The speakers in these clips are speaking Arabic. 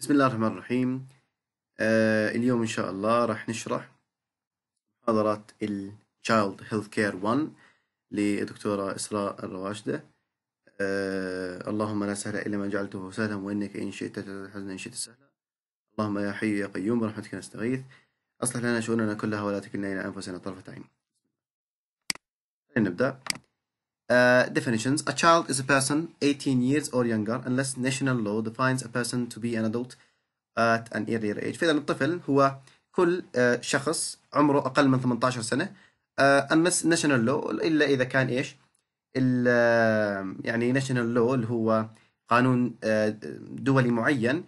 بسم الله الرحمن الرحيم آه اليوم إن شاء الله راح نشرح ال Child Health Care 1 للدكتورة إسراء الرواشدة آه اللهم لا سهل إلا ما جعلته سهلا وإنك إن شئت الحزن إن شئت سهلا اللهم يا حي يا قيوم برحمتك نستغيث أصلح لنا شؤوننا كلها ولا تكلنا إلى أنفسنا طرفة عين نبدأ definitions A child is a person 18 years or younger unless national law defines a person to be an adult at an earlier age. فإذا الطفل هو كل شخص عمره أقل من 18 سنة unless national law إلا إذا كان إيش؟ يعني national law اللي هو قانون دولي معين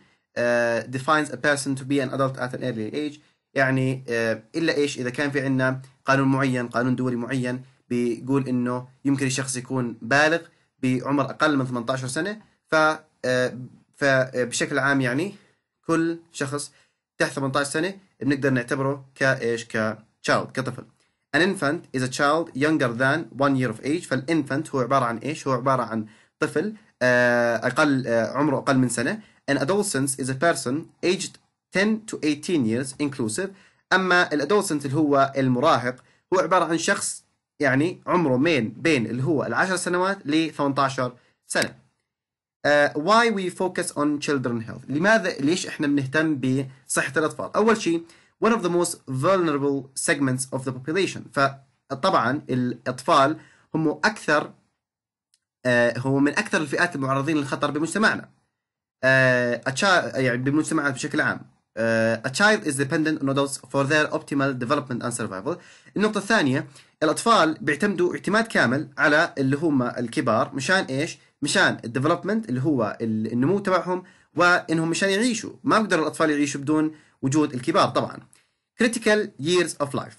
defines a person to be an adult at an earlier age يعني إلا إيش إذا كان في عندنا قانون معين قانون دولي معين بيقول انه يمكن الشخص يكون بالغ بعمر اقل من 18 سنه ف آه، فبشكل آه، عام يعني كل شخص تحت 18 سنه بنقدر نعتبره كايش child كطفل an infant is a child younger than one year of age فالinfant هو عبارة عن إيش هو عبارة عن طفل آه، أقل عمره أقل من سنة an adolescent is a person aged 10 to 18 years inclusive أما الادولسنت اللي هو المراهق هو عبارة عن شخص يعني عمره من بين اللي هو العشر سنوات ل 18 سنه. Uh, why we focus on children health لماذا ليش احنا بنهتم بصحه الاطفال؟ اول شيء one of the most vulnerable segments of the population فطبعا الاطفال هم اكثر uh, هم من اكثر الفئات المعرضين للخطر بمجتمعنا. Uh, يعني بمجتمعات بشكل عام. Uh, a child is dependent on adults for their optimal development and survival. النقطة الثانية الاطفال بيعتمدوا اعتماد كامل على اللي هم الكبار مشان ايش؟ مشان الديفلوبمنت اللي هو النمو تبعهم وانهم مشان يعيشوا، ما بيقدر الاطفال يعيشوا بدون وجود الكبار طبعا. critical years of life.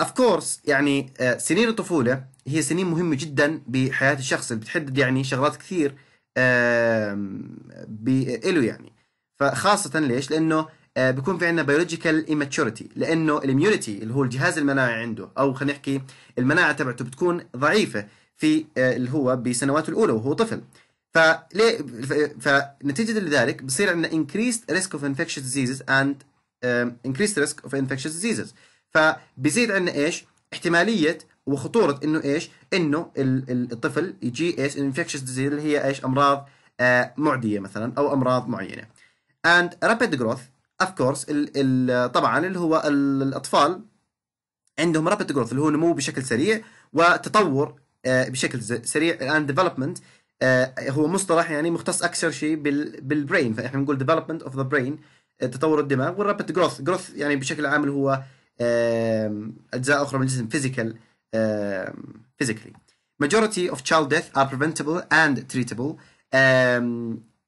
اوف كورس يعني آه، سنين الطفوله هي سنين مهمه جدا بحياه الشخص اللي بتحدد يعني شغلات كثير اله يعني. فخاصه ليش؟ لانه آه، بيكون في عندنا بيولوجيكال ايماتشوريتي لانه الاميونيتي اللي هو الجهاز المناعي عنده او خلينا نحكي المناعه تبعته بتكون ضعيفه في آه، اللي هو بسنواته الاولى وهو طفل فليه فنتيجه لذلك بصير عندنا increased risk of infectious diseases and increased risk of infectious diseases فبزيد عندنا ايش احتماليه وخطوره انه ايش انه الطفل يجي ايش infectious disease اللي هي ايش امراض آه، معديه مثلا او امراض معينه and rapid growth اوف كورس طبعا اللي هو الاطفال عندهم رابيد جروث اللي هو نمو بشكل سريع وتطور آه، بشكل سريع الان آه، ديفلوبمنت هو مصطلح يعني مختص اكثر شيء بالبرين فاحنا نقول ديفلوبمنت اوف ذا برين تطور الدماغ والرابيد جروث جروث يعني بشكل عام اللي هو اجزاء اخرى من الجسم فيزيكال فيزيكلي majority of child death are preventable and treatable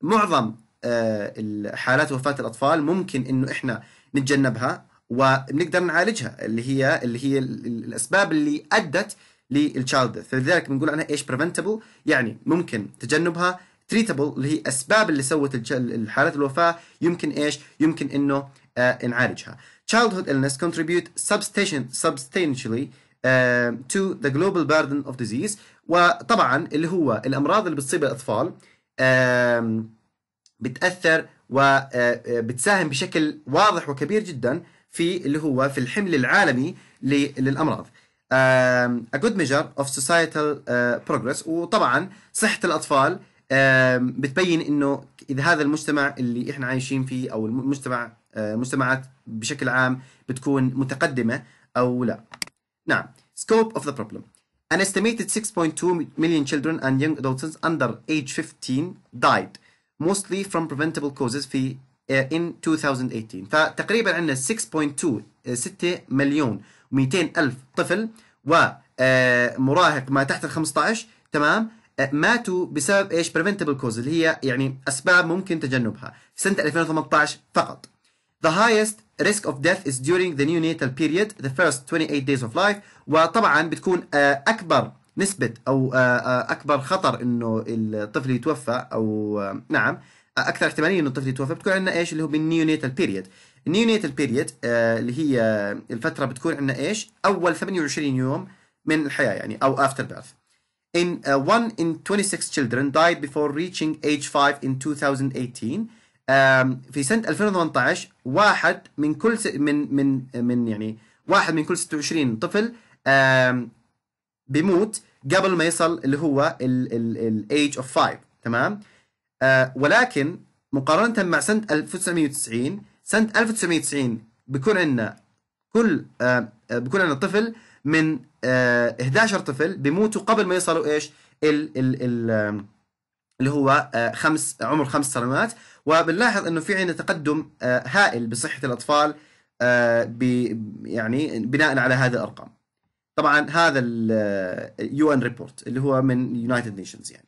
معظم آه، حالات وفاه الاطفال ممكن انه احنا نتجنبها ونقدر نعالجها اللي هي اللي هي الاسباب اللي ادت للتشايلد فلذلك بنقول عنها ايش بريفنتبل يعني ممكن تجنبها تريتبل اللي هي اسباب اللي سوت حالات الوفاه يمكن ايش يمكن انه آه نعالجها childhood illness contribute substantially آه، to the global burden of disease وطبعا اللي هو الامراض اللي بتصيب الاطفال uh, بتأثر وبتساهم آه، آه، بشكل واضح وكبير جدا في اللي هو في الحمل العالمي للأمراض a good measure of societal آه، progress وطبعا صحة الأطفال بتبين انه اذا هذا المجتمع اللي احنا عايشين فيه او المجتمع مجتمعات بشكل عام بتكون متقدمة او لا نعم scope of the problem An estimated 6.2 million children and young adults under age 15 died mostly from preventable causes في in 2018 فتقريبا عندنا 6.2 6 مليون و200 ألف طفل ومراهق ما تحت ال 15 تمام ماتوا بسبب ايش preventable causes اللي هي يعني اسباب ممكن تجنبها سنه 2018 فقط The highest risk of death is during the neonatal period the first 28 days of life وطبعا بتكون اكبر نسبة أو آه، آه، أكبر خطر إنه الطفل يتوفى أو آه، نعم أكثر احتمالية إنه الطفل يتوفى بتكون عندنا إيش اللي هو بالنيونيتال بيريد النيونيتال بيريد اللي هي الفترة بتكون عندنا إيش أول 28 يوم من الحياة يعني أو after birth in uh, one in 26 children died before reaching age 5 in 2018 um, في سنة 2018 واحد من كل س... من من من يعني واحد من كل 26 طفل um, بيموت قبل ما يصل اللي هو الايج اوف 5 تمام آه ولكن مقارنه مع سنه 1990 سنه 1990 بيكون عندنا كل آه،, آه بيكون عندنا طفل من آه 11 طفل بيموتوا قبل ما يصلوا ايش ال ال الـ اللي هو آه خمس عمر خمس سنوات وبنلاحظ انه في عندنا تقدم آه هائل بصحه الاطفال آه يعني بناء على هذه الارقام طبعا هذا اليو ان ريبورت اللي هو من يونايتد نيشنز يعني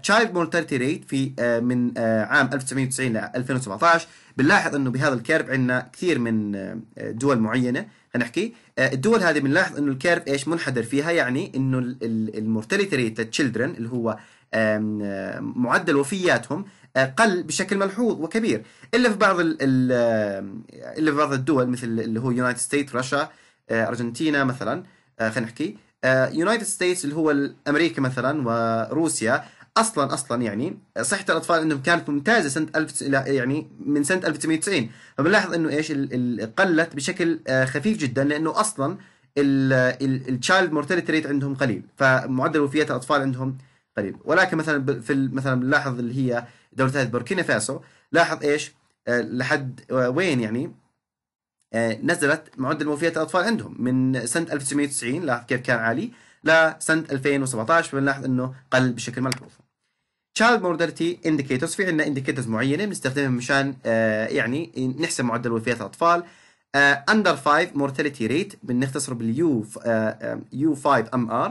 تشايلد مورتاليتي ريت في uh, من uh, عام 1990 ل 2017 بنلاحظ انه بهذا الكيرف عندنا كثير من آه، دول معينه هنحكي الدول هذه بنلاحظ انه الكيرف ايش منحدر فيها يعني انه المورتاليتي ريت للتشلدرن اللي هو معدل وفياتهم قل بشكل ملحوظ وكبير الا في بعض الـ الا في بعض الدول مثل اللي هو يونايتد ستيت رشا آه، ارجنتينا مثلا آه، خلينا نحكي يونايتد آه، ستيتس اللي هو امريكا مثلا وروسيا اصلا اصلا يعني صحه الاطفال عندهم كانت ممتازه سنه 1000 يعني من سنه 1990 فبنلاحظ انه ايش قلت بشكل خفيف جدا لانه اصلا التشايلد مورتاليتي ريت عندهم قليل فمعدل وفيات الاطفال عندهم قليل ولكن مثلا في مثلا بنلاحظ اللي هي دوله بوركينا فاسو لاحظ ايش لحد وين يعني آه، نزلت معدل موفيات الاطفال عندهم من سنه 1990 لاحظ كيف كان عالي لسنه 2017 بنلاحظ انه قل بشكل ملحوظ. Child Mortality Indicators في عندنا indicators معينه بنستخدمها مشان آه، يعني نحسب معدل وفيات الاطفال آه، Under 5 Mortality Rate بنختصر بال u 5 MR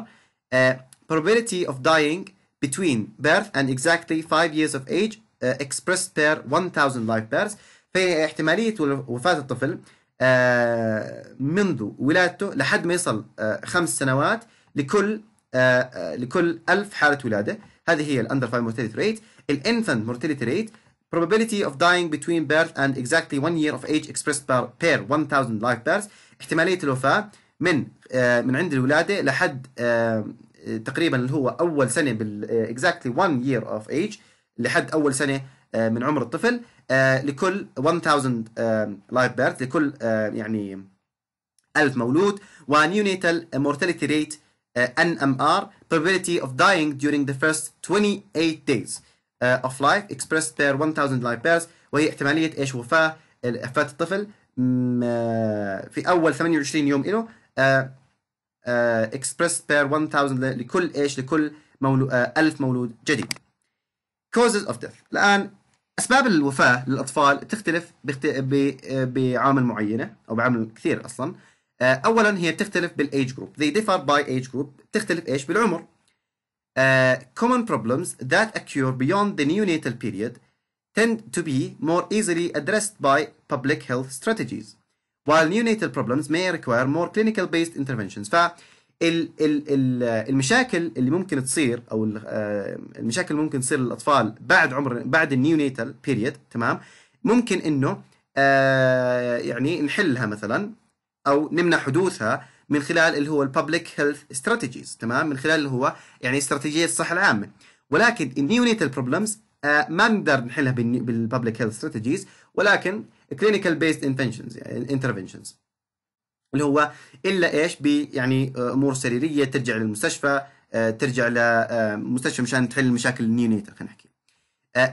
ار probability of dying between birth and exactly 5 years of age uh, expressed per 1000 live births فاحتماليه وفاه الطفل آه، منذ ولادته لحد ما يصل آه، خمس سنوات لكل آه، لكل 1000 حالة ولادة هذه هي الأندر 5 mortality ريت الانفنت mortality ريت probability of dying between birth and exactly one year of age expressed per, per 1000 life births احتمالية الوفاة من من عند الولادة لحد تقريبا اللي هو أول سنة بال exactly one year of age لحد أول سنة من عمر الطفل آه، لكل 1000 لايف بيرث لكل آه، يعني 1000 مولود ونيونيتال مورتاليتي ريت NMR probability of dying during the first 28 days آه، of life expressed per 1000 live births وهي احتمالية ايش وفاة وفاة الطفل في أول 28 يوم له expressed per 1000 لكل ايش لكل 1000 مولود جديد causes of death الآن أسباب الوفاة للأطفال تختلف بخت... بعامل معينة أو بعامل كثير أصلا أولا هي تختلف بالage group they differ by age group تختلف إيش بالعمر Uh, common problems that occur beyond the neonatal period tend to be more easily addressed by public health strategies, while neonatal problems may require more clinical-based interventions. ف المشاكل اللي ممكن تصير او آه، المشاكل اللي ممكن تصير للاطفال بعد عمر بعد النيونيتال بيريد تمام ممكن انه آه، يعني نحلها مثلا او نمنع حدوثها من خلال اللي هو الببليك هيلث استراتيجيز تمام من خلال اللي هو يعني استراتيجيه الصحه العامه ولكن النيونيتال بروبلمز آه، ما نقدر نحلها بالببليك هيلث استراتيجيز ولكن كلينيكال بيست انترفنشنز اللي هو الا ايش يعني امور سريريه ترجع للمستشفى ترجع لمستشفى مشان تحل المشاكل النيونيتال خلينا نحكي.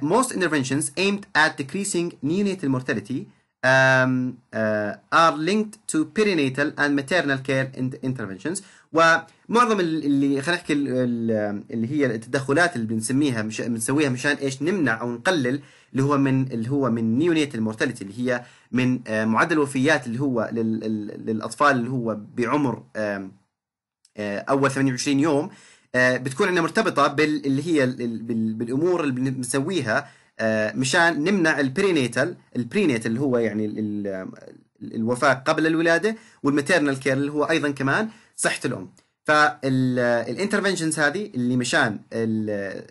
most interventions aimed at decreasing neonatal mortality um, uh, are linked to perinatal and maternal care interventions ومعظم اللي خلينا نحكي اللي هي التدخلات اللي بنسميها مش بنسويها مشان ايش نمنع او نقلل اللي هو من اللي هو من نيونيت المورتاليتي اللي هي من آه، معدل الوفيات اللي هو للاطفال اللي هو بعمر آه، اول 28 يوم آه، بتكون عندنا مرتبطه باللي هي بالامور اللي بنسويها مشان نمنع البرينيتال البرينيتال اللي هو يعني الوفاه قبل الولاده والماتيرنال كير اللي هو ايضا كمان صحه الام فالانترفنشنز هذه اللي مشان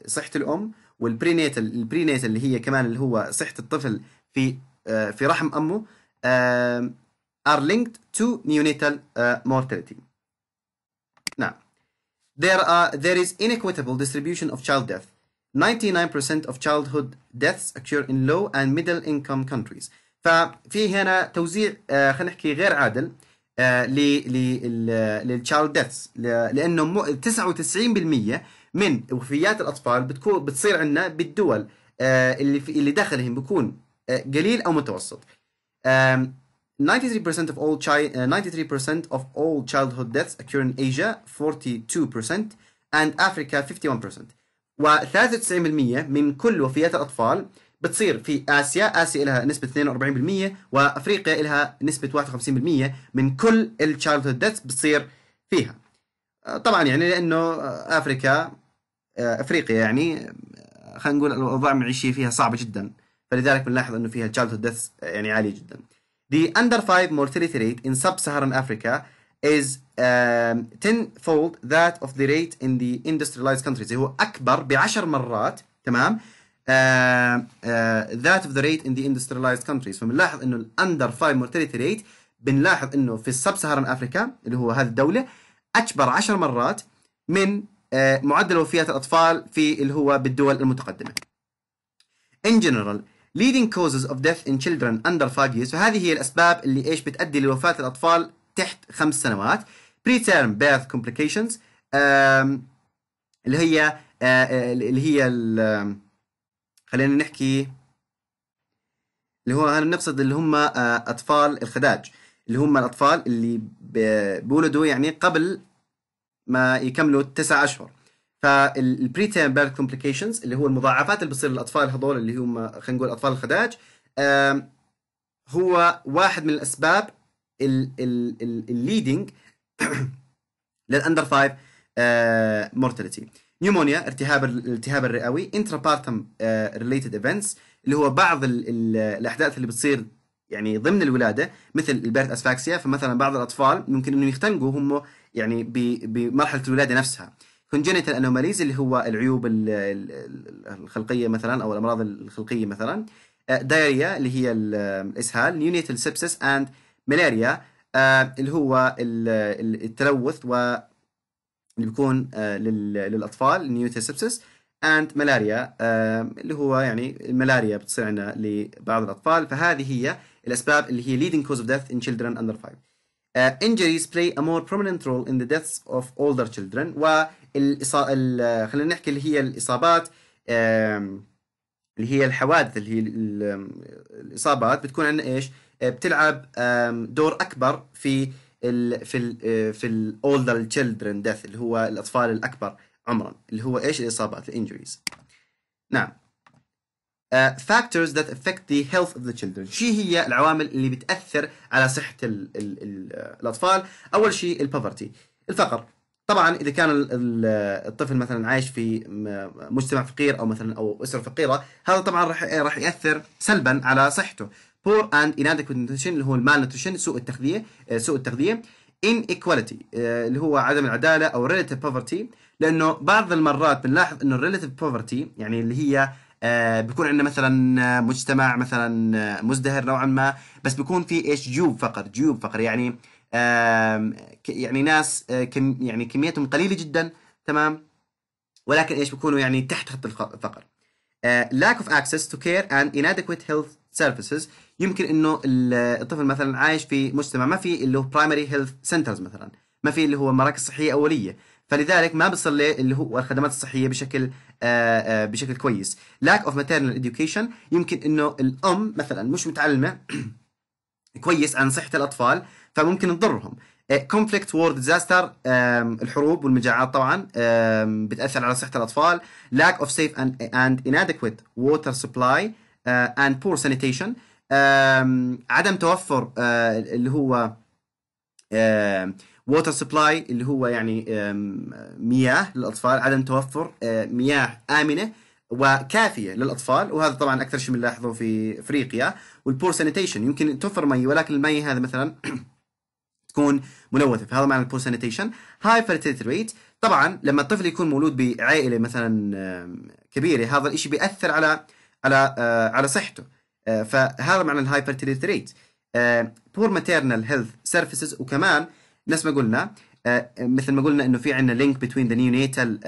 صحه الام والبرينيتال البرينيتال اللي هي كمان اللي هو صحه الطفل في في رحم امه are linked to neonatal mortality نعم there are there is inequitable distribution of child death 99% of childhood deaths occur in low and middle income countries ففي هنا توزيع خلينا نحكي غير عادل آه، للتشايلد ديثs لانه 99% من وفيات الاطفال بتكون بتصير عندنا بالدول آه، اللي في اللي دخلهم بيكون آه، قليل او متوسط 93% of all child 93% of all childhood deaths occur in Asia 42% and Africa 51% و 93% من كل وفيات الأطفال بتصير في اسيا اسيا لها نسبه 42% وافريقيا لها نسبه 51% من كل التشايلدهود ديث بتصير فيها آه، طبعا يعني لانه آه، افريكا آه، افريقيا يعني خلينا نقول الاوضاع المعيشيه فيها صعبه جدا فلذلك بنلاحظ انه فيها تشايلدهود ديث يعني عاليه جدا The under 5 mortality rate in sub-Saharan Africa is um, tenfold that of the rate in the industrialized countries هو أكبر بعشر مرات تمام ذات اوف ذا ريت ان ذا اندستريلايزد كونتريز فبنلاحظ انه الاندر 5 مورتاليتي ريت بنلاحظ انه في السب سهران افريكا اللي هو هذه الدوله اكبر 10 مرات من آه، معدل وفيات الاطفال في اللي هو بالدول المتقدمه. In general, leading causes of death in children under 5 years فهذه هي الاسباب اللي ايش بتؤدي لوفاه الاطفال تحت خمس سنوات. preterm birth complications اللي هي آه، آه، اللي هي خلينا نحكي اللي هو هنا بنقصد اللي هم آه، أطفال الخداج اللي هم الأطفال اللي بولدوا يعني قبل ما يكملوا تسع أشهر فالبري تيرم بيرث كومبليكيشنز اللي هو المضاعفات اللي بتصير للأطفال هذول اللي هم خلينا نقول أطفال الخداج هو واحد من الأسباب الليدنج للأندر 5 مورتاليتي نيومونيا التهاب الالتهاب الرئوي انترابارتم ريليتد ايفنتس اللي هو بعض الـ الـ الاحداث اللي بتصير يعني ضمن الولاده مثل البيرت اسفاكسيا فمثلا بعض الاطفال ممكن انه يختنقوا هم يعني بمرحله الولاده نفسها كونجنتال انوماليز اللي هو العيوب الخلقيه مثلا او الامراض الخلقيه مثلا دايريا آه، اللي هي الاسهال نيونيتال سبسس اند ملاريا اللي هو التلوث و اللي بيكون آه، للاطفال سبسس اند ملاريا اللي هو يعني الملاريا بتصير عندنا لبعض الاطفال فهذه هي الاسباب اللي هي leading cause of death in children under 5 Uh, آه، injuries play a more prominent role in the deaths of older children والإصا... ال... خلينا نحكي اللي هي الإصابات اللي هي الحوادث اللي هي الإصابات بتكون عندنا إيش آه، بتلعب دور أكبر في في الـ آه، في الاولدر تشيلدرن ديث اللي هو الاطفال الاكبر عمرا اللي هو ايش الاصابات الانجريز نعم فاكتورز آه، factors that affect the health of the children شو هي العوامل اللي بتأثر على صحة الـ الـ الـ الأطفال أول شيء البوفرتي الفقر طبعا إذا كان الطفل مثلا عايش في مجتمع فقير أو مثلا أو أسرة فقيرة هذا طبعا راح راح يأثر سلبا على صحته poor and inadequate nutrition اللي هو المال نوتريشن سوء التغذية آه، سوء التغذية inequality آه، اللي هو عدم العدالة أو relative poverty لأنه بعض المرات بنلاحظ إنه relative poverty يعني اللي هي آه، بيكون عندنا مثلا مجتمع مثلا مزدهر نوعا ما بس بيكون في ايش جيوب فقر جيوب فقر يعني يعني ناس كم يعني كميتهم قليله جدا تمام ولكن ايش بيكونوا يعني تحت خط الفقر lack of access to care and inadequate health services يمكن انه الطفل مثلا عايش في مجتمع ما في اللي هو برايمري هيلث سنترز مثلا ما في اللي هو مراكز صحيه اوليه فلذلك ما بيصل له اللي هو الخدمات الصحيه بشكل آآ آه، آآ آه، بشكل كويس لاك اوف ماتيرنال اديوكيشن يمكن انه الام مثلا مش متعلمه كويس عن صحه الاطفال فممكن تضرهم كونفليكت وور ديزاستر الحروب والمجاعات طبعا بتاثر على صحه الاطفال لاك اوف سيف اند inadequate water supply سبلاي آه، and poor sanitation عدم توفر آه، اللي هو ووتر سبلاي اللي هو يعني مياه للاطفال عدم توفر آه، مياه امنه وكافيه للاطفال وهذا طبعا اكثر شيء بنلاحظه في افريقيا والبور سانيتيشن يمكن توفر مي ولكن المي هذا مثلا تكون ملوثه فهذا معنى البور سانيتيشن هاي فيرتيلتي ريت طبعا لما الطفل يكون مولود بعائله مثلا كبيره هذا الشيء بياثر على على آه، على صحته فهذا معنى الهاي فيرتيليتي ريت بور ماتيرنال هيلث سيرفيسز وكمان نفس ما قلنا آه، مثل ما قلنا انه في عندنا لينك بتوين ذا نيونيتال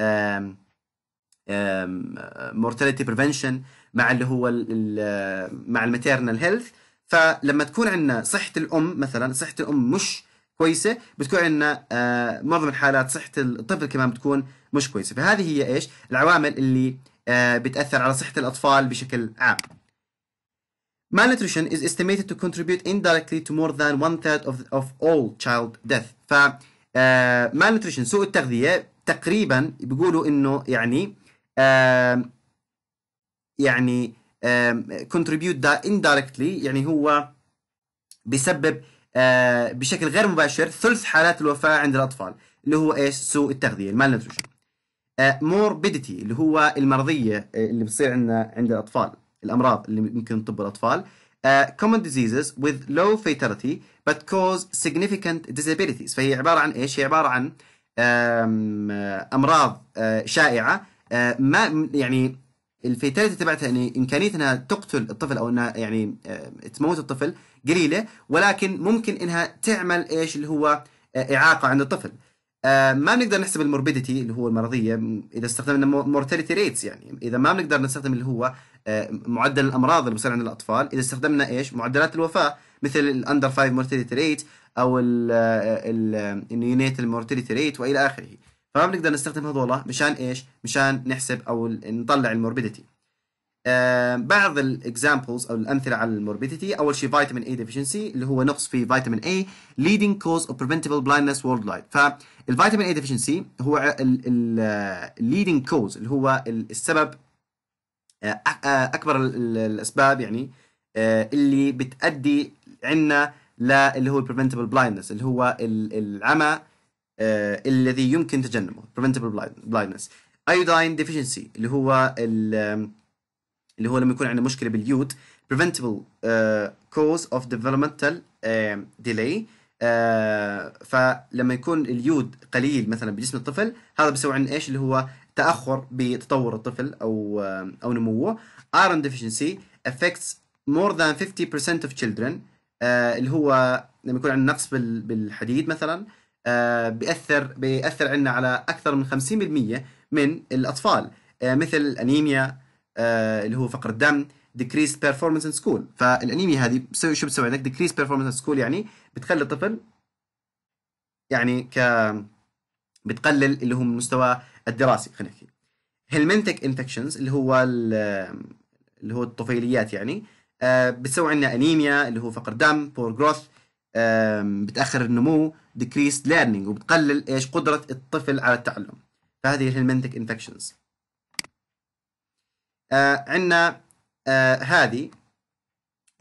مورتاليتي بريفنشن مع اللي هو الـ الـ آه، مع الماتيرنال هيلث فلما تكون عندنا صحه الام مثلا صحه الام مش كويسه بتكون عندنا آه، معظم الحالات صحه الطفل كمان بتكون مش كويسه فهذه هي ايش العوامل اللي بتاثر على صحه الاطفال بشكل عام Malnutrition is estimated to contribute indirectly to more than one third of, of all child death. ف آه، malnutrition سوء التغذية تقريبا بيقولوا انه يعني يعني contribute that indirectly يعني هو بسبب آه، بشكل غير مباشر ثلث حالات الوفاة عند الأطفال اللي هو ايش سوء التغذية المالنيوتريشن آه، morbidity اللي هو المرضية اللي بتصير عندنا عند الأطفال الامراض اللي ممكن تطب الاطفال Uh, common diseases with low fatality but cause significant disabilities فهي عبارة عن إيش؟ هي عبارة عن آه، أمراض آه، شائعة ما يعني الفيتاليتي تبعتها ان يعني امكانيه انها تقتل الطفل او انها يعني تموت الطفل قليله ولكن ممكن انها تعمل ايش اللي هو اعاقه عند الطفل. آه، ما بنقدر نحسب الموربيديتي اللي هو المرضيه اذا استخدمنا مورتاليتي ريتس يعني اذا ما بنقدر نستخدم اللي هو آه، معدل الامراض اللي عند الاطفال اذا استخدمنا ايش معدلات الوفاه مثل الاندر 5 مورتاليتي ريت او النيونيت المورتاليتي ريت والى اخره فما بنقدر نستخدم هذول مشان ايش مشان نحسب او نطلع الموربيديتي آه، بعض الاكزامبلز او الامثله على الموربيديتي اول شيء فيتامين اي ديفشنسي اللي هو نقص في فيتامين اي كوز اوف بريفنتبل بلايندنس وورلد لايد فالفيتامين اي ديفشنسي هو الليدنج كوز آه، اللي هو السبب آه، اكبر الاسباب يعني اللي بتؤدي عندنا اللي هو البريفنتبل بلايندنس اللي هو العمى الذي يمكن تجنبه بريفنتبل بلايندنس ايوداين ديفشنسي اللي هو اللي هو لما يكون عندنا مشكله باليود preventable آه، cause of developmental delay آه، فلما يكون اليود قليل مثلا بجسم الطفل هذا بيسوي عن ايش اللي هو تاخر بتطور الطفل او او نموه iron deficiency affects more than 50% of children آه، اللي هو لما يكون عندنا نقص بالحديد مثلا بياثر بياثر عندنا على اكثر من 50% من الاطفال مثل انيميا آه، اللي هو فقر الدم decreased performance in school فالانيميا هذه بسوي شو بتسوي عندك decreased performance in school يعني بتخلي الطفل يعني ك بتقلل اللي هو من مستوى الدراسي خلينا نحكي هيلمنتك انفكشنز اللي هو اللي هو الطفيليات يعني آه، بتسوي عندنا انيميا اللي هو فقر دم بور جروث بتاخر النمو decreased learning وبتقلل ايش قدره الطفل على التعلم فهذه هيلمنتك انفكشنز آه عندنا آه هذه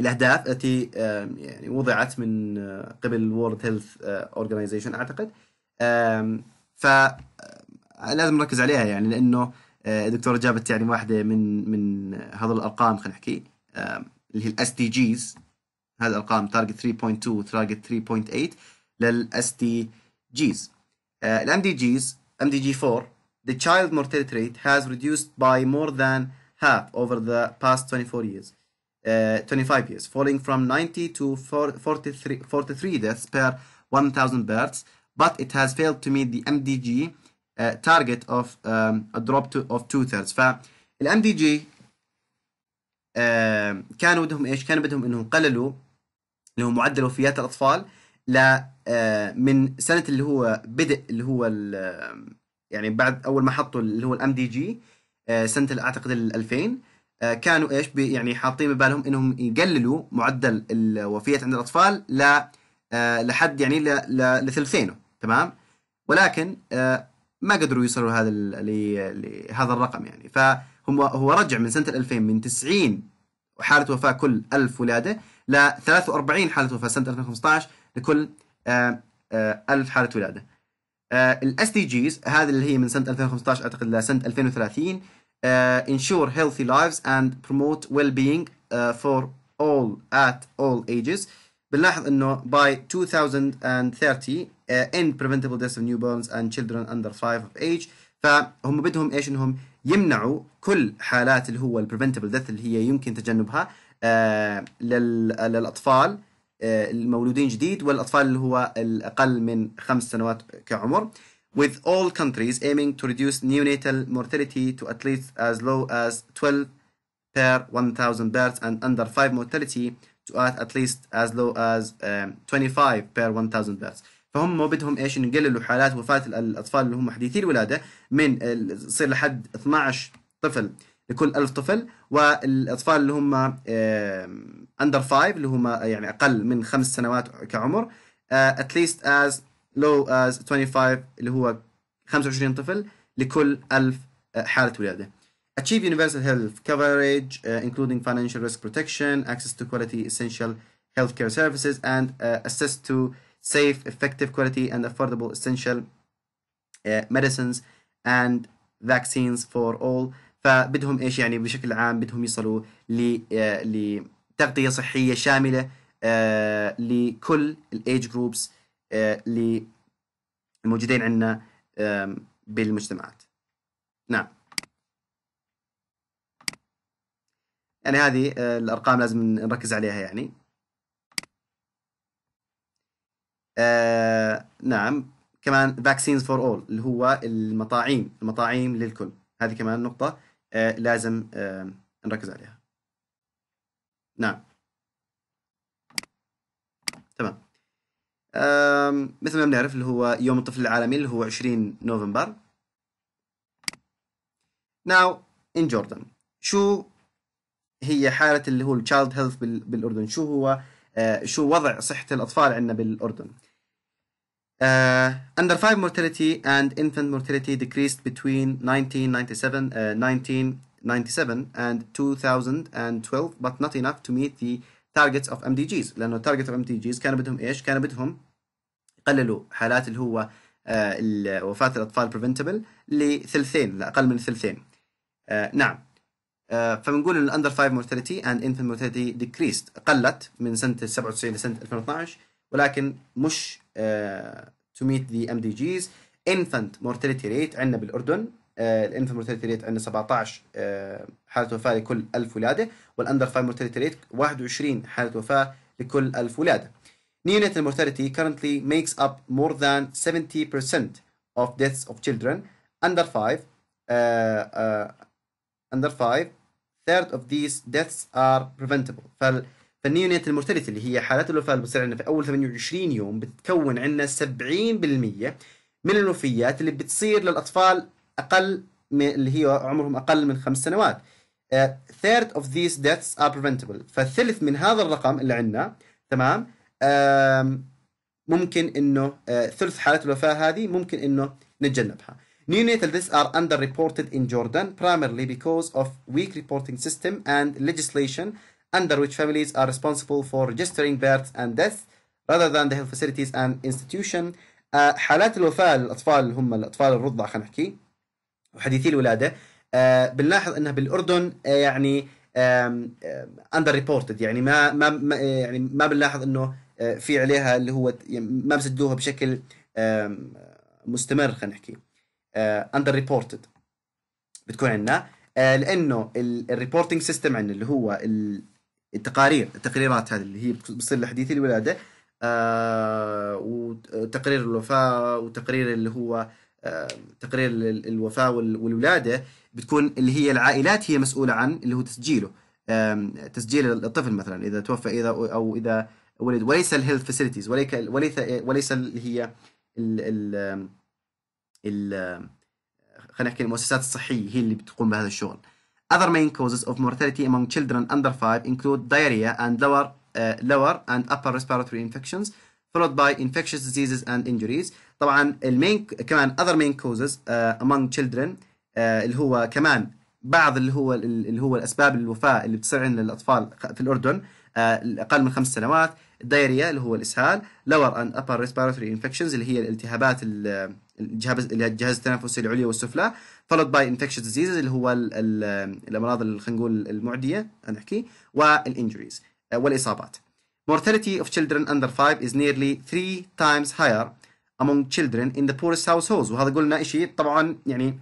الاهداف التي آه يعني وضعت من آه قبل الورد هيلث اورجنايزيشن اعتقد فلازم آه، نركز عليها يعني لانه آه، الدكتور جابت يعني واحده من من هذول الارقام خلينا نحكي اللي هي الاس دي جيز هذه الارقام تارجت 3.2 وتارجت 3.8 للاس تي جيز الام دي جيز ام دي جي 4 the child mortality rate has reduced by more than have over the past 24 years, uh, 25 years, falling from 90 to 43, 43 deaths per 1,000 births, but it has failed to meet the MDG uh, target of um, a drop to, of two thirds. فالام MDG uh, كانوا بدهم ايش؟ كانوا بدهم انهم قللوا اللي هو معدل وفيات الاطفال ل من سنه اللي هو بدء اللي هو يعني بعد اول ما حطوا اللي هو الام دي جي آه، سنه اعتقد ال 2000 آه، كانوا ايش يعني حاطين ببالهم انهم يقللوا معدل الوفيات عند الاطفال ل آه، لحد يعني لثلثينه تمام ولكن ما قدروا يوصلوا هذا لهذا الرقم يعني فهم هو رجع من سنه 2000 من 90 حاله وفاه كل 1000 ولاده ل 43 حاله وفاه سنه 2015 لكل 1000 حاله ولاده الاس دي جيز هذه اللي هي من سنه 2015 اعتقد لسنه 2030 uh, ensure healthy lives and promote well-being uh, for all at all ages بنلاحظ انه by 2030 uh, end preventable deaths of newborns and children under 5 of age فهم بدهم ايش انهم يمنعوا كل حالات اللي هو البريفنتبل ديث اللي هي يمكن تجنبها آه للاطفال آه المولودين جديد والاطفال اللي هو الاقل من خمس سنوات كعمر with all countries aiming to reduce neonatal mortality to at least as low as 12 per 1,000 births and under 5 mortality to at, at least as low as um, 25 per 1,000 births فهم بدهم ايش يقللوا حالات وفاه الاطفال اللي هم حديثي الولاده من تصير لحد 12 طفل لكل 1000 طفل والاطفال اللي هم اندر 5 اللي هم يعني اقل من خمس سنوات كعمر اتليست آه، از low as 25 اللي هو 25 طفل لكل 1000 حالة ولادة. Achieve universal health coverage uh, including financial risk protection, access to quality essential healthcare services and uh, access to safe, effective, quality and affordable essential uh, medicines and vaccines for all فبدهم ايش يعني بشكل عام بدهم ل لتغطية صحية شاملة لكل الايج جروبس للموجودين آه، عندنا بالمجتمعات نعم يعني هذه آه، الأرقام لازم نركز عليها يعني آه، نعم كمان vaccines for all اللي هو المطاعيم المطاعيم للكل هذه كمان نقطة لازم نركز عليها نعم مثل ما بنعرف اللي هو يوم الطفل العالمي اللي هو 20 نوفمبر ناو ان جوردن شو هي حالة اللي هو child health بالأردن شو هو آه، شو وضع صحة الأطفال عندنا بالأردن Uh, under 5 mortality and infant mortality decreased between 1997, uh, 1997 and 2012 but not enough to meet the targets of MDGs لأنه target of MDGs كان بدهم إيش؟ كان بدهم قللوا حالات اللي هو آه، وفاة الأطفال بريفنتبل لثلثين لأقل من ثلثين آه، نعم آه، فبنقول ان الاندر 5 مورتاليتي اند انفنت مورتاليتي ديكريست قلت من سنه 97 لسنه 2012 ولكن مش تو ميت ذا ام دي جيز انفنت مورتاليتي ريت عندنا بالاردن الانفنت مورتاليتي ريت عندنا 17 حاله وفاه لكل 1000 ولاده والاندر 5 مورتاليتي ريت 21 حاله وفاه لكل 1000 ولاده neonatal mortality currently makes up more than 70% of deaths of children under 5 uh, uh, under 5 third of these deaths are preventable فال فالنيونيتال مورتاليتي اللي هي حالات الوفاه اللي بتصير عندنا في اول 28 يوم بتكون عندنا 70% من الوفيات اللي بتصير للاطفال اقل من اللي هي عمرهم اقل من خمس سنوات. Uh, third of these deaths are preventable فالثلث من هذا الرقم اللي عندنا تمام ممكن انه ثلث حالات الوفاه هذه ممكن انه نتجنبها. Neonatal deaths are underreported in Jordan primarily because of weak reporting system and legislation under which families are responsible for registering births and deaths rather than the health facilities and institution. Uh, حالات الوفاة للأطفال اللي هم الأطفال الرضع خلينا نحكي وحديثي الولادة uh, بنلاحظ أنها بالأردن uh, يعني um, uh, under يعني ما ما يعني ما بنلاحظ أنه آه، في عليها اللي هو يعني ما بسدوها بشكل مستمر خلينا نحكي اندر آه، ريبورتد بتكون عندنا آه، لانه الريبورتنج سيستم عندنا اللي هو التقارير التقريرات هذه اللي هي بتصير لحديث الولاده وتقرير الوفاه وتقرير اللي هو تقرير الوفاه والولاده بتكون اللي هي العائلات هي مسؤوله عن اللي هو تسجيله تسجيل الطفل مثلا اذا توفى اذا او اذا ولد وليس الهيلث فاسيلتيز وليس وليس وليس اللي هي ال ال ال خلينا نحكي المؤسسات الصحيه هي اللي بتقوم بهذا الشغل. Other main causes of mortality among children under 5 include diarrhea and lower uh, lower and upper respiratory infections followed by infectious diseases and injuries. طبعا المين كمان other main causes uh, among children uh, اللي هو كمان بعض اللي هو اللي هو الاسباب الوفاه اللي بتصير عند الاطفال في الاردن uh، اقل من خمس سنوات الدايريا اللي هو الاسهال لور اند ابر ريسبيراتوري انفكشنز اللي هي الالتهابات الجهاز الجهاز التنفسي العليا والسفلى فولد باي انفكشن ديزيز اللي هو الـ الـ الامراض اللي خلينا نقول المعديه نحكي والانجريز آه، والاصابات Mortality of children under 5 is nearly three times higher among children in the poorest households وهذا قلنا شيء طبعا يعني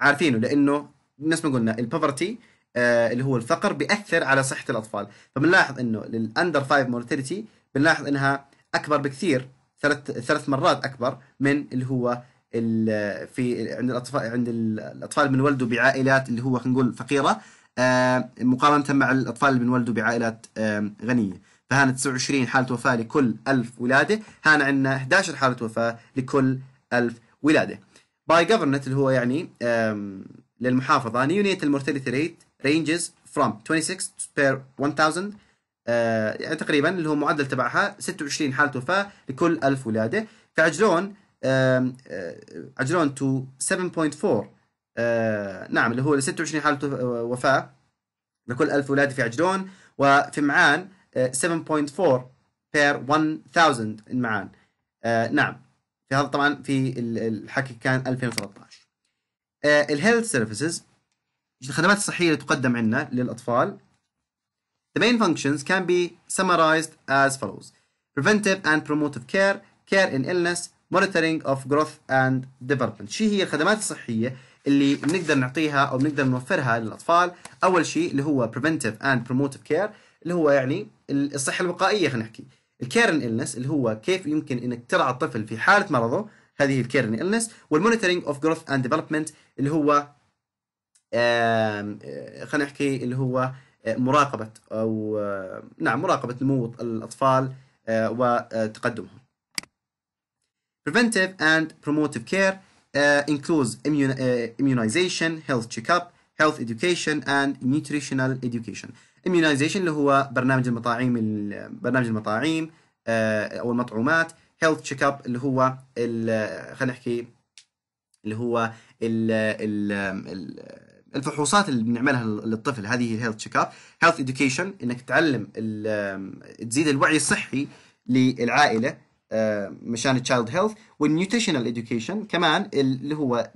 عارفينه لانه نفس ما قلنا البوفرتي آه، اللي هو الفقر بيأثر على صحة الأطفال فبنلاحظ أنه للأندر 5 مورتاليتي بنلاحظ أنها أكبر بكثير ثلاث ثلاث مرات أكبر من اللي هو في عند الأطفال عند الأطفال اللي بنولدوا بعائلات اللي هو خلينا نقول فقيرة آه، مقارنة مع الأطفال اللي بنولدوا بعائلات غنية فهنا 29 حالة وفاة لكل 1000 ولادة هنا عندنا 11 حالة وفاة لكل 1000 ولادة باي جفرنت اللي هو يعني للمحافظة نيونيت المورتاليتي ريت ranges from 26 per 1000 آه يعني تقريبا اللي هو معدل تبعها 26 حاله وفاه لكل 1000 ولاده فعجلون آه عجلون تو 7.4 آه نعم اللي هو 26 حاله آه، وفاه لكل 1000 ولاده في عجلون وفي معان 7.4 آه، per 1000 معان آه نعم في هذا طبعا في الحكي كان 2013 الهيلث سيرفيسز الخدمات الصحية اللي تقدم عندنا للأطفال The main functions can be summarized as follows Preventive and promotive care Care in illness Monitoring of growth and development شو هي الخدمات الصحية اللي بنقدر نعطيها أو بنقدر نوفرها للأطفال أول شيء اللي هو preventive and promotive care اللي هو يعني الصحة الوقائية خلينا نحكي الكير ان illness اللي هو كيف يمكن انك ترعى الطفل في حالة مرضه هذه الكير ان illness والمونيتورنج اوف جروث اند ديفلوبمنت اللي هو خلينا نحكي اللي هو مراقبة أو نعم مراقبة نمو الأطفال وتقدمهم Preventive and promotive care includes immunization, health checkup, health education and nutritional education. immunization اللي هو برنامج المطاعيم برنامج المطاعيم أو المطعومات health checkup اللي هو خلينا نحكي اللي هو ال ال الفحوصات اللي بنعملها للطفل هذه هي الهيلث تشيك اب هيلث اديوكيشن انك تعلم تزيد الوعي الصحي للعائله آه، مشان تشايلد هيلث والنيوتريشنال اديوكيشن كمان اللي هو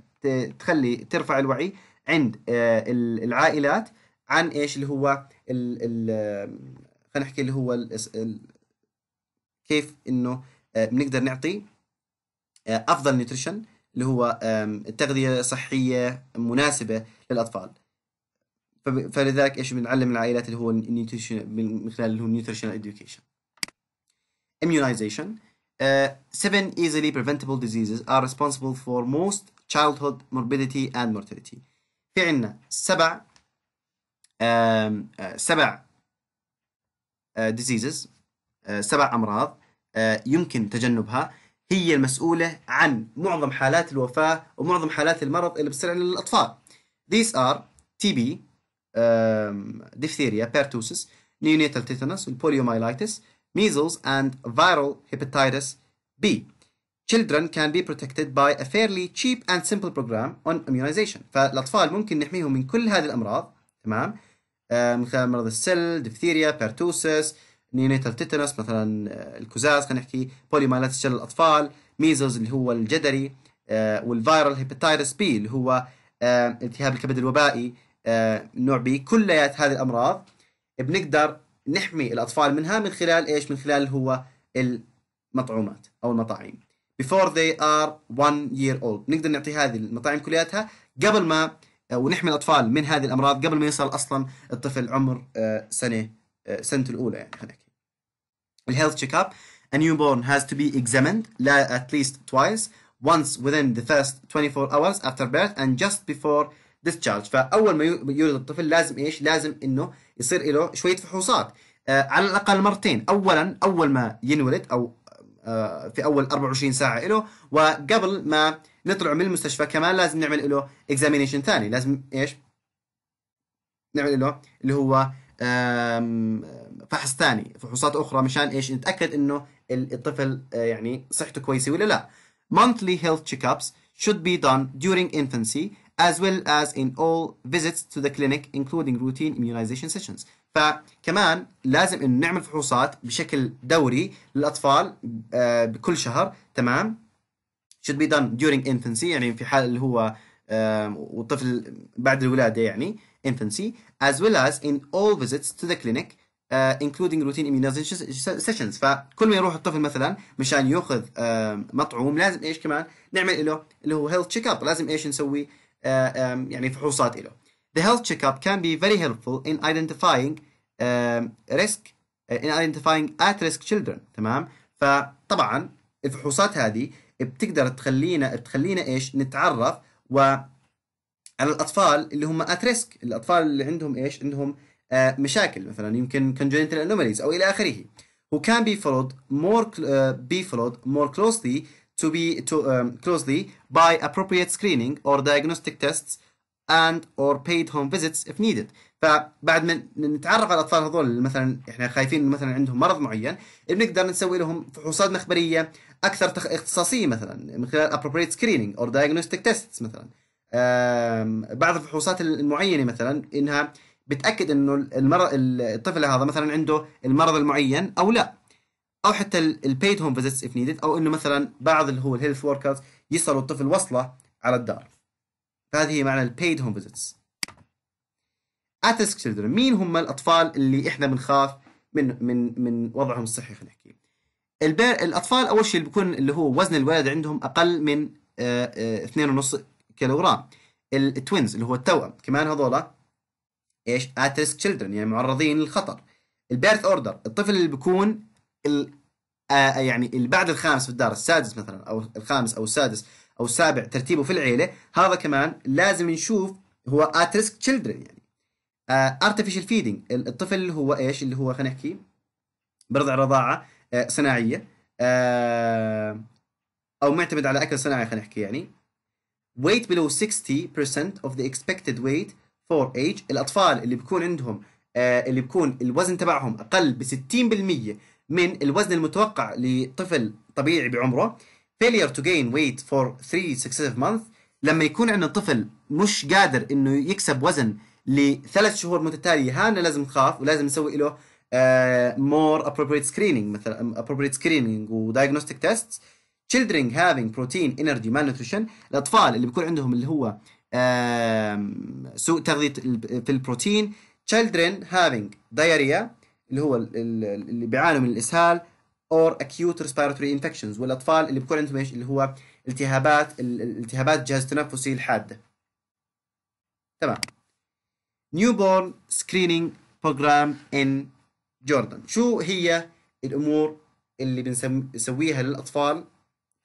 تخلي ترفع الوعي عند آه، العائلات عن ايش اللي هو ال ال خلينا نحكي اللي هو الـ الـ كيف انه آه، بنقدر نعطي افضل نيوتريشن اللي هو التغذيه صحيه مناسبه للاطفال فلذلك ايش بنعلم العائلات اللي هو النيوتريشن من خلال اللي هو نيوتريشنال اديوكيشن immunization uh, seven easily preventable diseases are responsible for most childhood morbidity and mortality في عندنا سبع um, uh, سبع uh, diseases uh, سبع امراض يمكن تجنبها هي المسؤوله عن معظم حالات الوفاه ومعظم حالات المرض اللي بتصير للاطفال الاطفال These are TB, um, diphtheria, pertussis, neonatal tetanus, poliomyelitis, measles, and viral hepatitis B. Children can be protected by a fairly cheap and simple program on immunization. فالأطفال ممكن نحميهم من كل هذه الأمراض تمام من خلال مرض السل، diphtheria, بيرتوسس، نيونيتال tetanus مثلا الكوزاز خلينا نحكي، بوليمايلاتس شلل الأطفال، measles اللي هو الجدري والفيرال hepatitis بي اللي هو آه، التهاب الكبد الوبائي آه، نوع بي كليات هذه الامراض بنقدر نحمي الاطفال منها من خلال ايش من خلال هو المطعومات او المطاعيم before they are one year old نقدر نعطي هذه المطاعم كلياتها قبل ما آه، ونحمي الاطفال من هذه الامراض قبل ما يصل اصلا الطفل عمر سنه سنته الاولى يعني خلينا نحكي الهيلث تشيك اب a newborn has to be examined at least twice once within the first 24 hours after birth and just before discharge فاول ما يولد الطفل لازم ايش لازم انه يصير له شويه فحوصات آه على الاقل مرتين اولا اول ما ينولد او آه، في اول 24 ساعه له وقبل ما نطلع من المستشفى كمان لازم نعمل له اكزامينيشن ثاني لازم ايش نعمل له اللي هو فحص ثاني فحوصات اخرى مشان ايش نتاكد انه الطفل آه، يعني صحته كويسه ولا لا Monthly health checkups should be done during infancy as well as in all visits to the clinic including routine immunization sessions فكمان لازم انه نعمل فحوصات بشكل دوري للاطفال بكل شهر تمام should be done during infancy يعني في حال اللي هو والطفل بعد الولاده يعني infancy as well as in all visits to the clinic آه، including routine immunization sessions فكل ما يروح الطفل مثلا مشان ياخذ آه، مطعوم لازم ايش كمان نعمل له اللي هو health check اب لازم ايش نسوي آه، يعني فحوصات له The health checkup can be very helpful in identifying risk in identifying at risk children تمام فطبعا الفحوصات هذه بتقدر تخلينا تخلينا ايش نتعرف و على الاطفال اللي هم ات ريسك الاطفال اللي عندهم ايش عندهم آه مشاكل مثلا يمكن congenital anomalies او الى اخره who can be followed more be followed more closely to be to um, closely by appropriate screening or diagnostic tests and or paid home visits if needed فبعد ما نتعرف على الاطفال هذول مثلا احنا خايفين مثلا عندهم مرض معين بنقدر نسوي لهم فحوصات مخبريه اكثر تخ... اختصاصيه مثلا من خلال appropriate screening or diagnostic tests مثلا بعض الفحوصات المعينه مثلا انها بتاكد انه المرض الطفل هذا مثلا عنده المرض المعين او لا او حتى البيد هوم فيزيتس اف نيدد او انه مثلا بعض اللي هو الهيلث وركرز يصلوا الطفل وصله على الدار فهذه هي معنى البيد هوم فيزيتس at risk children مين هم الاطفال اللي احنا بنخاف من من من وضعهم الصحي خلينا نحكي الاطفال اول شيء اللي بيكون اللي هو وزن الولد عندهم اقل من 2.5 آه، آه، كيلوغرام التوينز اللي هو التوأم كمان هذولا ايش ات ريسك children يعني معرضين للخطر البيرث اوردر الطفل اللي بيكون ال... آه يعني اللي بعد الخامس في الدار السادس مثلا او الخامس او السادس او السابع ترتيبه في العيله هذا كمان لازم نشوف هو ات ريسك children يعني آه فيدنج الطفل اللي هو ايش اللي هو خلينا نحكي برضع رضاعه آه صناعيه آه او معتمد على اكل صناعي خلينا نحكي يعني weight below 60% of the expected weight 4 ايج الاطفال اللي بيكون عندهم آه، اللي بيكون الوزن تبعهم اقل ب 60% من الوزن المتوقع لطفل طبيعي بعمره failure to gain weight for 3 successive months لما يكون عندنا طفل مش قادر انه يكسب وزن لثلاث شهور متتاليه هانا لازم نخاف ولازم نسوي له مور آه، appropriate screening مثلا appropriate screening ودايجنوستيك تيست children having protein energy malnutrition الاطفال اللي بيكون عندهم اللي هو سوء تغذية في البروتين children having diarrhea اللي هو اللي بيعانوا من الإسهال or acute respiratory infections والأطفال اللي بيكون عندهم ايش اللي هو التهابات التهابات الجهاز التنفسي الحادة تمام newborn screening program in Jordan شو هي الأمور اللي بنسويها للأطفال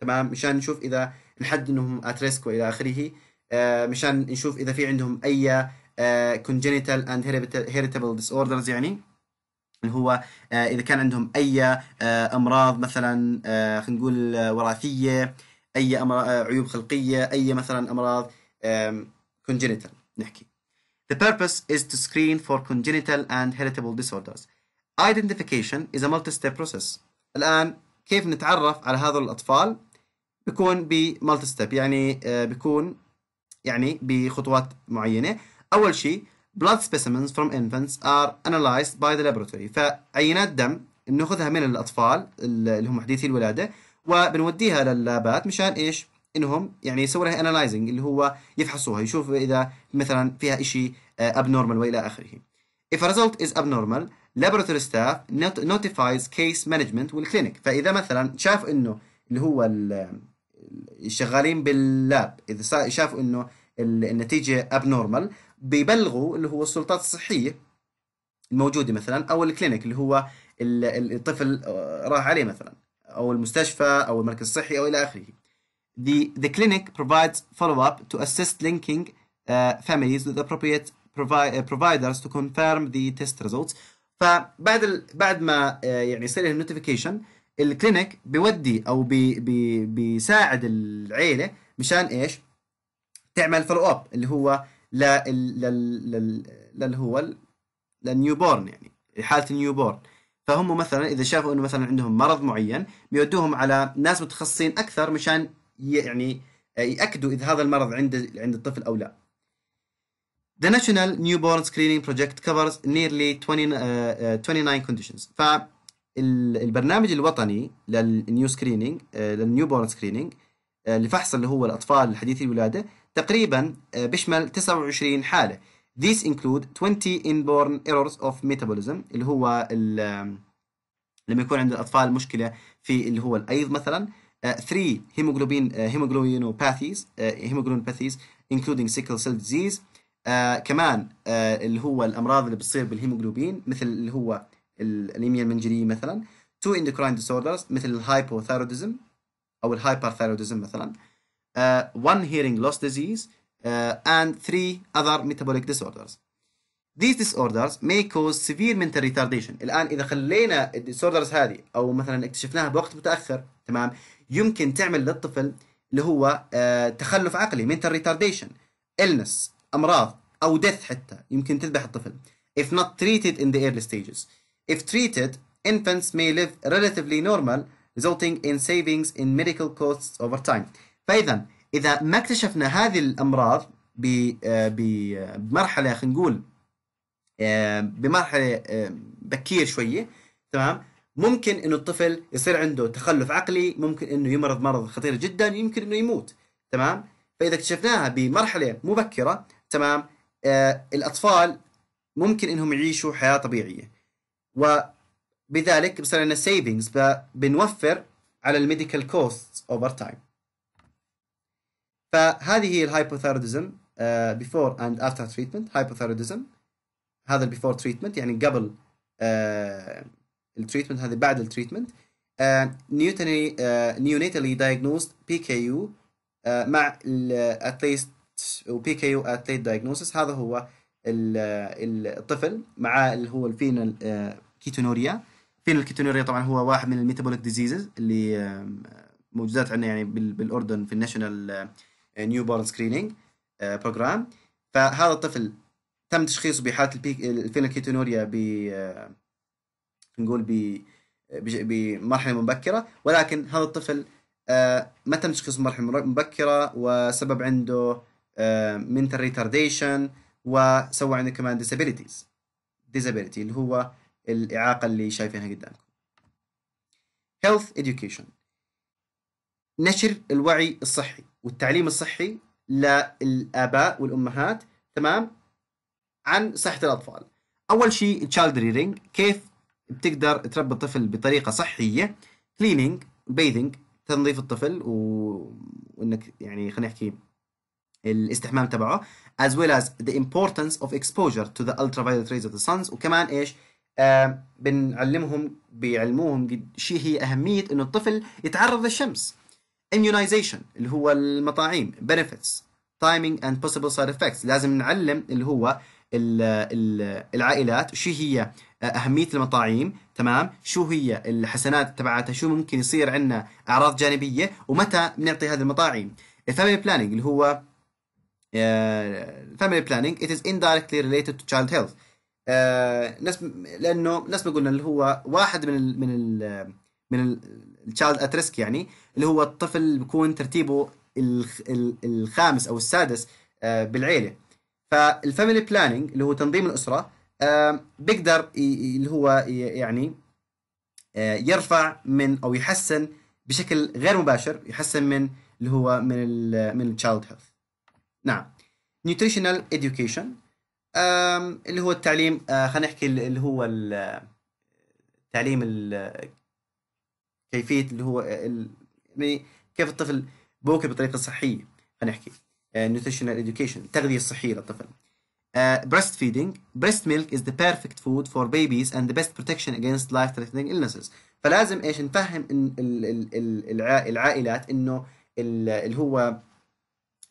تمام مشان نشوف إذا نحد إنهم at risk وإلى آخره آه، مشان نشوف اذا في عندهم اي آه، congenital and heritable disorders يعني اللي هو آه، اذا كان عندهم اي امراض مثلا خلينا نقول وراثيه اي عيوب خلقيه اي مثلا امراض congenital نحكي The purpose is to screen for congenital and heritable disorders. Identification is a multi-step process. الآن كيف نتعرف على هذول الأطفال؟ بيكون بمالتي ستيب يعني بيكون يعني بخطوات معينة أول شيء blood specimens from infants are analyzed by the laboratory فعينات دم بناخذها من الأطفال اللي هم حديثي الولادة وبنوديها لللابات مشان إيش انهم يعني يسووا لها analyzing اللي هو يفحصوها يشوف اذا مثلا فيها شيء آه، abnormal والى اخره. If a result is abnormal, laboratory staff notifies case management والكلينيك، فاذا مثلا شاف انه اللي هو شغالين باللاب اذا شافوا انه النتيجه اب نورمال بيبلغوا اللي هو السلطات الصحيه الموجوده مثلا او الكلينيك اللي هو الطفل آه، راح عليه مثلا او المستشفى او المركز الصحي او الى اخره The, the clinic provides follow-up to assist linking uh, families with appropriate provi آه، providers to confirm the test results. فبعد ال... بعد ما يعني يصير النوتيفيكيشن uh, الكلينيك بيودي او بي بي بيساعد العيله مشان ايش؟ تعمل فولو اب اللي هو لل هو للنيو بورن يعني حاله النيو بورن فهم مثلا اذا شافوا انه مثلا عندهم مرض معين بيودوهم على ناس متخصصين اكثر مشان يعني ياكدوا اذا هذا المرض عند عند الطفل او لا. The National Newborn Screening Project covers nearly 20, uh, uh, 29 conditions. ف البرنامج الوطني للنيو سكريننج آه، للنيو بورن سكريننج الفحص آه، اللي هو الأطفال حديثي الولادة تقريبا آه، بيشمل 29 حالة ذيس include 20 inborn errors of metabolism اللي هو لما يكون عند الأطفال مشكلة في اللي هو الأيض مثلا 3 hemoglobin hemoglobinopathies hemoglobinopathies including sickle cell disease كمان اللي هو الأمراض اللي بتصير بالهيموجلوبين مثل اللي هو الانيميا المنجليه مثلا تو اندوكراين ديسوردرز مثل الهايبوثايروديزم او الهايبرثايروديزم مثلا uh, one hearing loss disease uh, and three other metabolic disorders These disorders may cause severe mental retardation. الآن إذا خلينا الديسوردرز هذه أو مثلا اكتشفناها بوقت متأخر تمام يمكن تعمل للطفل اللي هو uh, تخلف عقلي mental retardation illness أمراض أو death حتى يمكن تذبح الطفل if not treated in the early stages. If treated, infants may live relatively normal resulting in savings in medical costs over time. فإذا إذا ما اكتشفنا هذه الأمراض آه، آه، بمرحلة خلينا نقول آه، بمرحلة بكير شوية تمام ممكن انه الطفل يصير عنده تخلف عقلي ممكن انه يمرض مرض خطير جدا يمكن انه يموت تمام فاذا اكتشفناها بمرحله مبكره تمام آه الاطفال ممكن انهم يعيشوا حياه طبيعيه وبذلك بصير لنا سيفنجز بنوفر على الميديكال كوست اوفر تايم فهذه هي الهايبوثايرودزم بيفور اند افتر تريتمنت هايبوثايرودزم هذا البيفور تريتمنت يعني قبل آه، التريتمنت هذه بعد التريتمنت نيوتني نيونيتالي دايجنوست بي كي يو مع الاتليست وبي كي يو اتليت ليت دايجنوسس هذا هو uh, الطفل مع اللي هو الفينال آه، كيتونوريا فينال كيتونوريا طبعا هو واحد من الميتابوليك ديزيزز اللي موجودات عندنا يعني بالاردن في الناشونال آه، نيو بورن سكريننج آه، بروجرام فهذا الطفل تم تشخيصه بحاله الفينال كيتونوريا ب نقول بمرحله مبكره ولكن هذا الطفل ما تم تشخيصه بمرحله مبكره وسبب عنده منتال ريتارديشن وسووا عندنا كمان disabilities disability اللي هو الإعاقة اللي شايفينها قدامكم health education نشر الوعي الصحي والتعليم الصحي للآباء والأمهات تمام عن صحة الأطفال أول شيء child rearing كيف بتقدر تربي الطفل بطريقة صحية cleaning bathing تنظيف الطفل و... وانك يعني خلينا نحكي الاستحمام تبعه as well as the importance of exposure to the ultraviolet rays of the suns وكمان ايش آه بنعلمهم بيعلموهم قد شيء هي اهميه انه الطفل يتعرض للشمس immunization اللي هو المطاعيم benefits timing and possible side effects لازم نعلم اللي هو الـ الـ العائلات شو هي آه، أهمية المطاعيم تمام شو هي الحسنات تبعتها شو ممكن يصير عندنا أعراض جانبية ومتى بنعطي هذه المطاعيم family planning اللي هو family planning it is indirectly related to child health uh, ناس لانه ناس ما قلنا اللي هو واحد من الـ من الـ من التشايلد ات ريسك يعني اللي هو الطفل بيكون ترتيبه الخامس او السادس uh, بالعيله فالفاميلي بلاننج اللي هو تنظيم الاسره uh, بيقدر اللي هو يعني يرفع من او يحسن بشكل غير مباشر يحسن من اللي هو من الـ من التشايلد هيلث نعم نيوتريشنال اديوكيشن اللي هو التعليم آه، خلينا نحكي اللي هو التعليم كيفيه اللي هو يعني كيف الطفل بوكل بطريقه صحيه خلينا نحكي نيوتريشنال اديوكيشن التغذيه الصحيه للطفل بريست feeding بريست ميلك از ذا بيرفكت فود فور بيبيز اند ذا بيست بروتكشن اجينست لايف ثريتنينج illnesses فلازم ايش نفهم العائلات انه اللي هو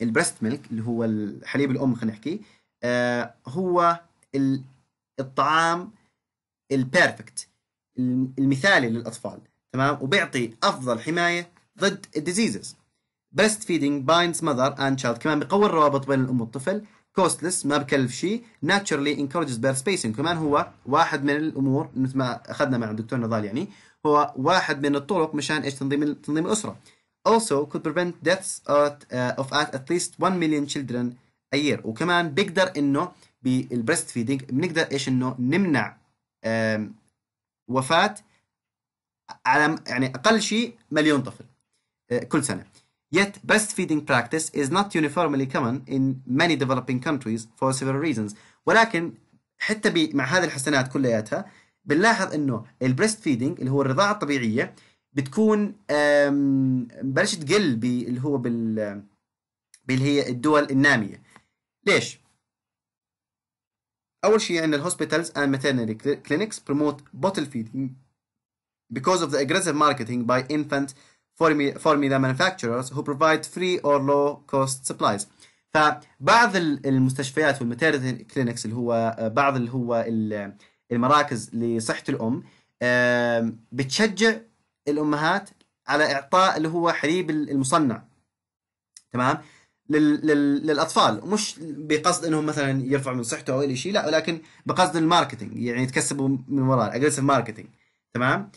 البريست ميلك اللي هو الحليب الام خلينا نحكي آه هو الطعام البيرفكت المثالي للاطفال تمام وبيعطي افضل حمايه ضد الديزيزز بريست فيدنج بايندز ماذر اند تشايلد كمان بقوي الروابط بين الام والطفل كوستلس ما بكلف شيء ناتشرلي انكورجز بير سبيسنج كمان هو واحد من الامور مثل ما اخذنا مع الدكتور نضال يعني هو واحد من الطرق مشان ايش تنظيم تنظيم الاسره also could prevent deaths at, uh, of at, at least 1 million children a year وكمان بيقدر انه بالبريست فيدنج بنقدر ايش انه نمنع وفاه على يعني اقل شيء مليون طفل كل سنه Yet, breastfeeding practice is not uniformly common in many developing countries for several reasons. ولكن حتى مع هذه الحسنات كلياتها بنلاحظ انه البريست فيدنج اللي هو الرضاعه الطبيعيه بتكون بلاش تقل اللي هو بال باللي هي الدول الناميه ليش؟ اول شيء عندنا يعني الهوسبيتالز and maternity clinics promote bottle feeding because of the aggressive marketing by infant formula manufacturers who provide free or low cost supplies فبعض المستشفيات والماتيرنالي كلينكس اللي هو آه، بعض اللي هو المراكز لصحه الام بتشجع الامهات على اعطاء اللي هو حليب المصنع تمام للاطفال مش بقصد انهم مثلا يرفعوا من صحته او اي شيء لا ولكن بقصد الماركتينج يعني يتكسبوا من وراء اجريسيف ماركتينج تمام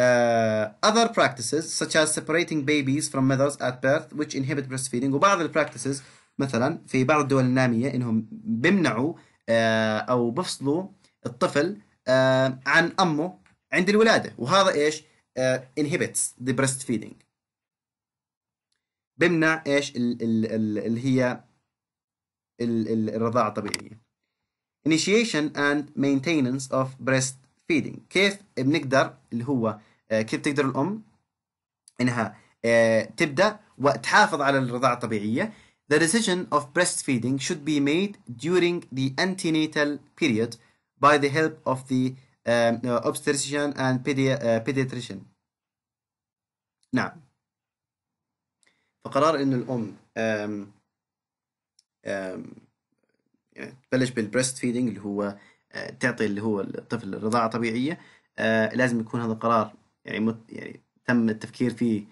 Uh, other practices such as separating babies from mothers at birth which inhibit breastfeeding وبعض البراكتسز مثلا في بعض الدول النامية انهم بيمنعوا uh, او بفصلوا الطفل uh, عن امه عند الولادة وهذا ايش؟ inhibits the breastfeeding بمنع ايش اللي هي الرضاعة الطبيعية initiation and maintenance of breastfeeding كيف بنقدر اللي هو كيف تقدر الأم إنها تبدأ وتحافظ على الرضاعة الطبيعية The decision of breastfeeding should be made during the antenatal period by the help of the آه، obstetrician and آه، pediatrician نعم فقرار ان الام أم أم يعني تبلش بالبريست فيدنج اللي هو آه، تعطي اللي هو الطفل رضاعه طبيعيه لازم يكون هذا القرار يعني مت يعني تم التفكير فيه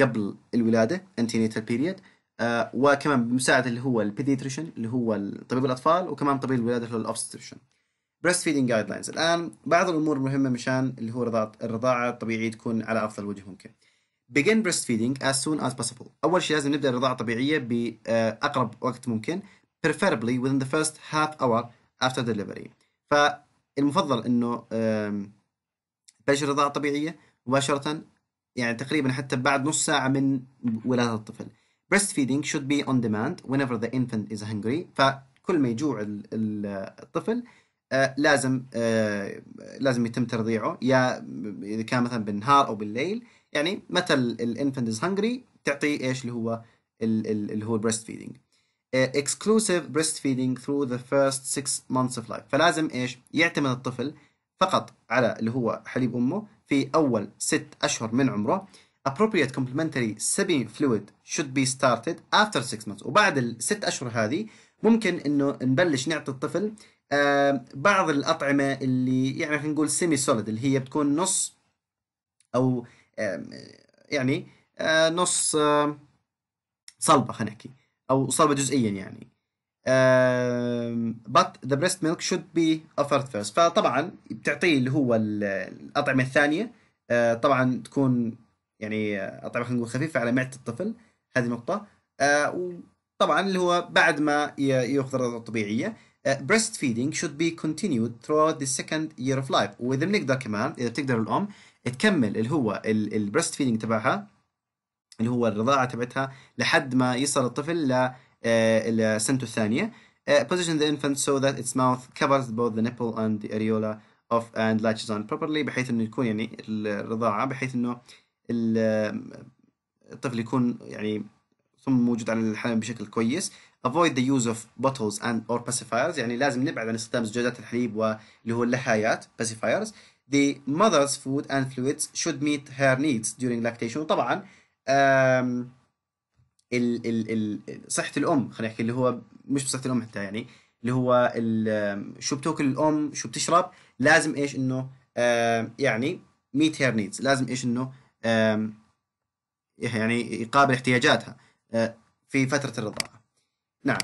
قبل الولاده انتينيتال بيريد وكمان بمساعده اللي هو البيديتريشن اللي هو طبيب الاطفال وكمان طبيب الولاده اللي هو الاوبستريشن بريست فيدنج جايد لاينز الان بعض الامور المهمه مشان اللي هو رضاعه الرضاعه الطبيعيه تكون على افضل وجه ممكن begin breastfeeding as soon as possible اول شيء لازم نبدا الرضاعه الطبيعيه باقرب آه، وقت ممكن preferably within the first half hour after delivery فالمفضل انه تبلش الرضاعه الطبيعيه مباشره يعني تقريبا حتى بعد نص ساعه من ولاده الطفل breastfeeding should be on demand whenever the infant is hungry فكل ما يجوع الطفل آه، لازم آه، لازم يتم ترضيعه يا اذا كان مثلا بالنهار او بالليل يعني متى الانفنت از هنجري تعطيه ايش اللي هو اللي هو البريست فيدنج اكسكلوسيف بريست فيدنج ثرو ذا فيرست 6 مانثس اوف لايف فلازم ايش يعتمد الطفل فقط على اللي هو حليب امه في اول ست اشهر من عمره appropriate complementary semi fluid should be started after 6 months وبعد الست اشهر هذه ممكن انه نبلش نعطي الطفل بعض الأطعمة اللي يعني خلينا نقول سيمي سوليد اللي هي بتكون نص أو يعني آه، نص صلبة خلينا نحكي أو صلبة جزئيا يعني but the breast milk should be offered first فطبعا بتعطيه اللي هو الأطعمة الثانية آه، طبعا تكون يعني آه، أطعمة خلينا نقول خفيفة على معدة الطفل هذه نقطة وطبعا اللي هو بعد ما ياخذ الرضاعة الطبيعية Uh, breastfeeding should be continued throughout the second year of life واذا بنقدر كمان اذا بتقدر الام تكمل اللي هو البريست فيدنج تبعها اللي هو الرضاعه تبعتها لحد ما يصل الطفل لسنته آه، الثانيه uh, position the infant so that its mouth covers both the nipple and the areola of and latches on properly بحيث انه يكون يعني الرضاعه بحيث انه الطفل يكون يعني ثم موجود على الحلم بشكل كويس avoid the use of bottles and or pacifiers يعني لازم نبعد عن استخدام زجاجات الحليب واللي هو اللحايات pacifiers the mother's food and fluids should meet her needs during lactation وطبعا ال ال ال صحة الأم خلينا نحكي اللي هو مش بصحة الأم حتى يعني اللي هو شو بتاكل الأم شو بتشرب لازم إيش إنه يعني meet her needs لازم إيش إنه يعني يقابل احتياجاتها آه، في فترة الرضاعة نعم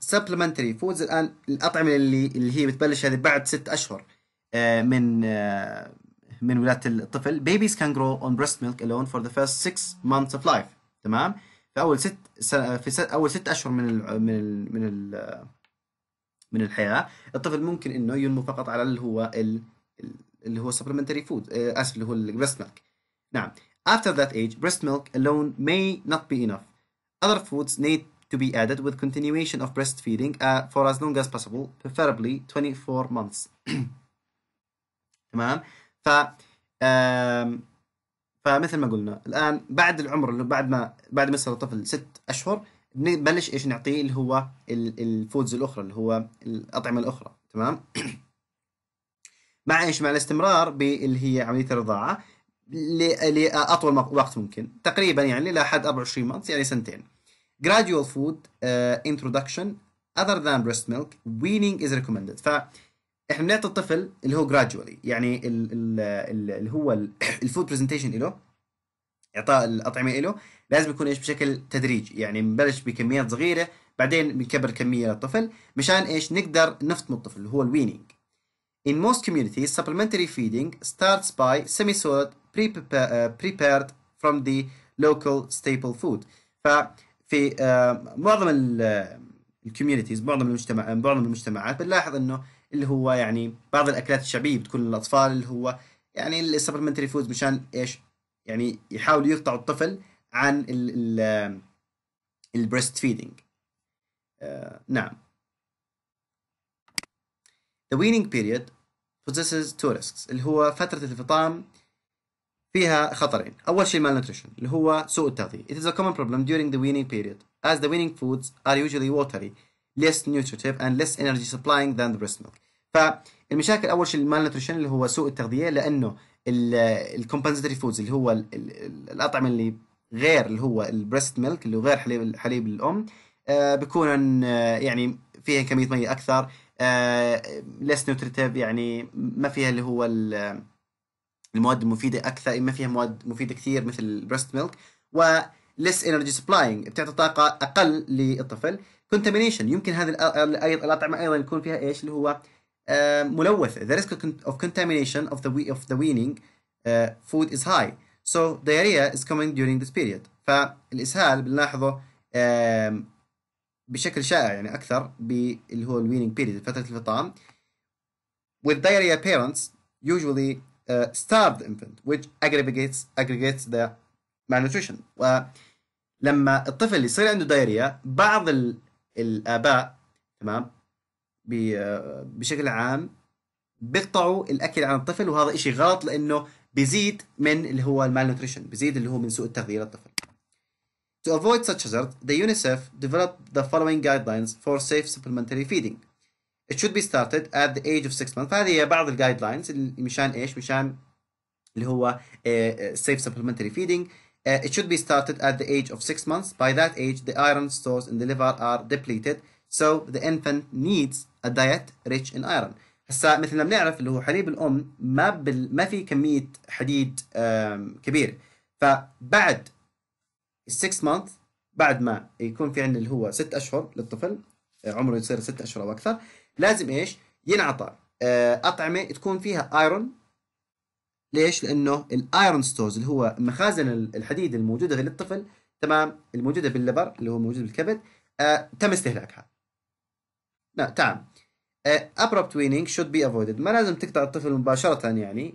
سبلمنتري uh, فودز الان الاطعمه اللي اللي هي بتبلش هذه بعد ست اشهر uh, من uh, من ولاده الطفل بيبيز كان جرو اون بريست ميلك الون فور ذا فيرست 6 مانثس اوف لايف تمام في اول ست في ست اول ست اشهر من الـ من الـ من الـ من الحياه الطفل ممكن انه ينمو فقط على اللي هو الـ اللي هو supplementary food آه، اسف اللي هو البريست ميلك نعم after that age breast milk alone may not be enough other foods need to be added with continuation of breastfeeding uh, for as long as possible preferably 24 months تمام ف فمثل ما قلنا الان بعد العمر اللي بعد ما بعد ما يصير الطفل ست اشهر بنبلش ايش نعطيه اللي هو الفودز الاخرى اللي هو الاطعمه الاخرى تمام مع ايش مع الاستمرار باللي هي عمليه الرضاعه لاطول وقت ممكن تقريبا يعني لحد 24 مانس يعني سنتين gradual food uh, introduction other than breast milk weaning is recommended فاحنا بنعطي الطفل اللي هو gradually يعني اللي هو الفود برزنتيشن له اعطاء الاطعمه له لازم يكون ايش بشكل تدريجي يعني نبلش بكميات صغيره بعدين بنكبر كميه للطفل مشان ايش نقدر نفطم الطفل اللي هو الويننج In most communities, supplementary feeding starts by semi-solid pre-prepared from the local staple food. ف في آه، معظم الكوميونيتيز آه، معظم المجتمع آه، معظم المجتمعات بنلاحظ انه اللي هو يعني بعض الاكلات الشعبيه بتكون للاطفال اللي هو يعني السبلمنتري فودز مشان ايش؟ يعني يحاولوا يقطعوا الطفل عن البريست فيدنج نعم The weaning period possesses two risks اللي هو فترة الفطام فيها خطرين اول شيء مال نوتريشن اللي هو سوء التغذيه it is a common problem during the weaning period as the weaning foods are usually watery less nutritive and less energy supplying than the breast milk فالمشاكل اول شيء نوتريشن اللي هو سوء التغذيه لانه الكومبنساتوري فودز اللي هو الاطعمه اللي غير اللي هو البريست ميلك اللي هو غير حليب حليب الام بكون آه، بيكون آه، يعني فيها كميه ميه اكثر آه ليس نوتريتيف يعني ما فيها اللي هو المواد المفيده اكثر ما فيها مواد مفيده كثير مثل البريست ميلك وليس انرجي سبلاينج بتعطي طاقه اقل للطفل كونتامينيشن يمكن هذه الاطعمه ايضا يكون فيها ايش اللي هو آه، ملوث the risk of contamination of the of the weaning آه، food is high so diarrhea is coming during this period فالاسهال بنلاحظه بشكل شائع يعني اكثر باللي هو الويننج period فتره الفطام with diarrhea parents usually uh, starved infant which aggregates aggregates the malnutrition ولما الطفل يصير عنده دايريا بعض الآباء تمام بشكل عام بيقطعوا الأكل عن الطفل وهذا إشي غلط لأنه بيزيد من اللي هو المالنوتريشن بيزيد اللي هو من سوء التغذية للطفل To avoid such hazard, the UNICEF developed the following guidelines for safe supplementary feeding it should be started at the age of 6 months فهذه هي بعض الجايد لاينز مشان ايش مشان اللي هو safe supplementary feeding Uh, it should be started at the age of six months. By that age, the iron stores in the liver are depleted, so the infant needs a diet rich in iron. هسا مثل ما بنعرف اللي هو حليب الأم ما بال... ما في كمية حديد كبيرة فبعد 6 مانث بعد ما يكون في عندنا اللي هو ست أشهر للطفل عمره يصير ست أشهر أو أكثر لازم ايش ينعطى آه، اطعمه تكون فيها ايرون ليش لانه الايرون ستورز اللي هو مخازن الحديد الموجوده في الطفل تمام الموجوده باللبر اللي هو موجود بالكبد آه، تم استهلاكها لا تمام آه abrupt weaning should be avoided ما لازم تقطع الطفل مباشره يعني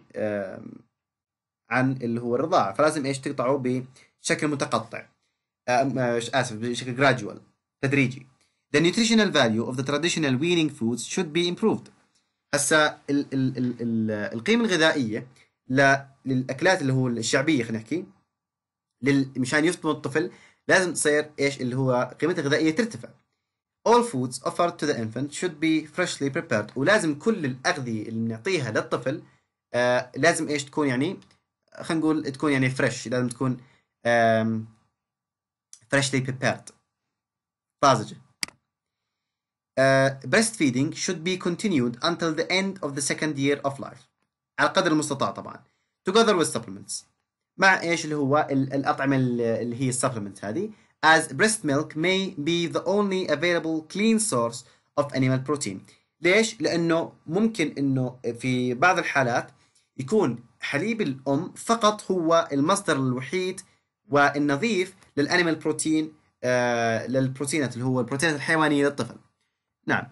عن اللي هو الرضاعه فلازم ايش تقطعه بشكل متقطع آه، اسف بشكل gradual تدريجي The nutritional value of the traditional weaning foods should be improved. هسا ال ال ال ال القيمة الغذائية للأكلات اللي هو الشعبية خلينا نحكي لل مشان يفطم الطفل لازم تصير ايش اللي هو قيمتها الغذائية ترتفع. All foods offered to the infant should be freshly prepared ولازم كل الأغذية اللي بنعطيها للطفل آه لازم ايش تكون يعني خلينا نقول تكون يعني فريش لازم تكون freshly prepared طازجة uh, breastfeeding should be continued until the end of the second year of life على قدر المستطاع طبعا together with supplements مع ايش اللي هو الاطعمه اللي هي السبلمنت هذه as breast milk may be the only available clean source of animal protein ليش؟ لانه ممكن انه في بعض الحالات يكون حليب الام فقط هو المصدر الوحيد والنظيف للانيمال بروتين آه للبروتينات اللي هو البروتينات الحيوانيه للطفل نعم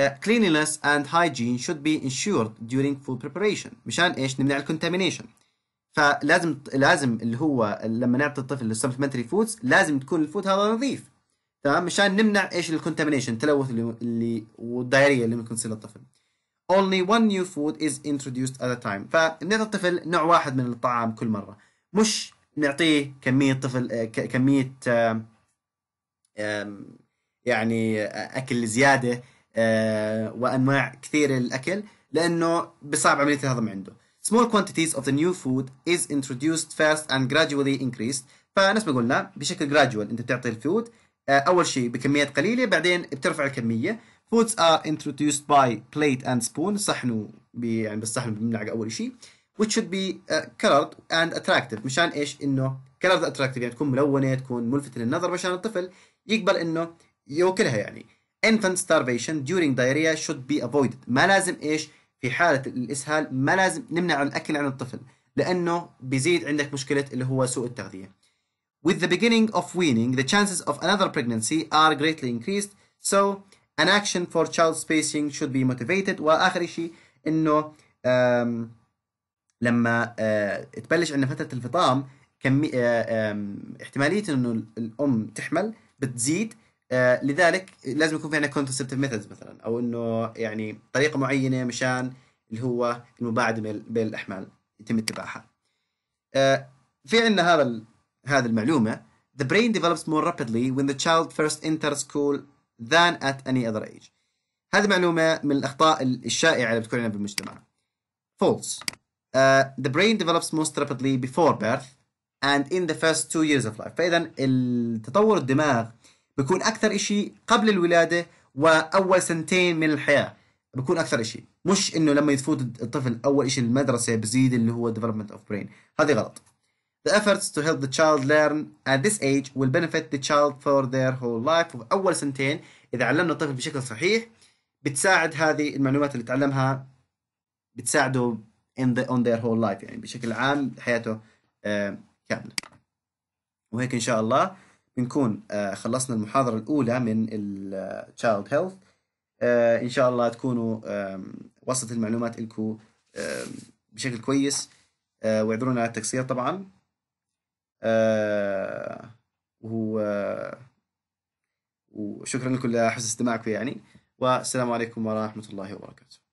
uh, cleanliness and hygiene should be ensured during food preparation مشان ايش نمنع الكونتامينيشن فلازم لازم اللي هو لما نعطي الطفل السبلمنتري فودز لازم تكون الفود هذا نظيف تمام مشان نمنع ايش الكونتامينيشن التلوث اللي والدايريه اللي ممكن تصير للطفل only one new food is introduced at a time فنعطي الطفل نوع واحد من الطعام كل مره مش نعطيه كميه طفل uh, كميه uh, um, يعني اكل زياده آه، وانواع كثيره للاكل لانه بصعب عمليه الهضم عنده. Small quantities of the new food is introduced fast and gradually increased. فنفس ما قلنا بشكل gradual انت بتعطي الفود آه، اول شيء بكميات قليله بعدين بترفع الكميه. Foods are introduced by plate and spoon صحن يعني بالصحن بالملعقه اول شيء. which should be آه، colored and attractive مشان ايش؟ انه colored attractive يعني تكون ملونه تكون ملفته للنظر مشان الطفل يقبل انه يوكلها يعني infant starvation during diarrhea should be avoided ما لازم ايش في حالة الإسهال ما لازم نمنع الأكل عن الطفل لأنه بيزيد عندك مشكلة اللي هو سوء التغذية With the beginning of weaning the chances of another pregnancy are greatly increased so an action for child spacing should be motivated وآخر شيء إنه لما تبلش عندنا فترة الفطام كمي احتمالية إنه الأم تحمل بتزيد آه، لذلك لازم يكون في عندنا كونترسبتيف ميثودز مثلا او انه يعني طريقه معينه مشان اللي هو المباعده بين الاحمال يتم اتباعها. آه، في عندنا هذا هذه المعلومه the brain develops more rapidly when the child first enters school than at any other age. هذه معلومة من الأخطاء الشائعة اللي بتكون عندنا بالمجتمع. False. Uh, the brain develops most rapidly before birth and in the first two years of life. فإذا التطور الدماغ بيكون اكثر شيء قبل الولاده واول سنتين من الحياه بكون اكثر شيء مش انه لما يفوت الطفل اول شيء المدرسه بزيد اللي هو development of brain هذه غلط The efforts to help the child learn at this age will benefit the child for their whole life وأول سنتين إذا علمنا الطفل بشكل صحيح بتساعد هذه المعلومات اللي تعلمها بتساعده in the, on their whole life يعني بشكل عام حياته آه، كاملة وهيك إن شاء الله بنكون آه، خلصنا المحاضرة الأولى من الـ آه، Child Health آه، إن شاء الله تكونوا وصلت المعلومات لكم بشكل كويس واعذرونا على التقصير طبعا وشكرا لكم لحسن استماعكم يعني والسلام عليكم ورحمة الله وبركاته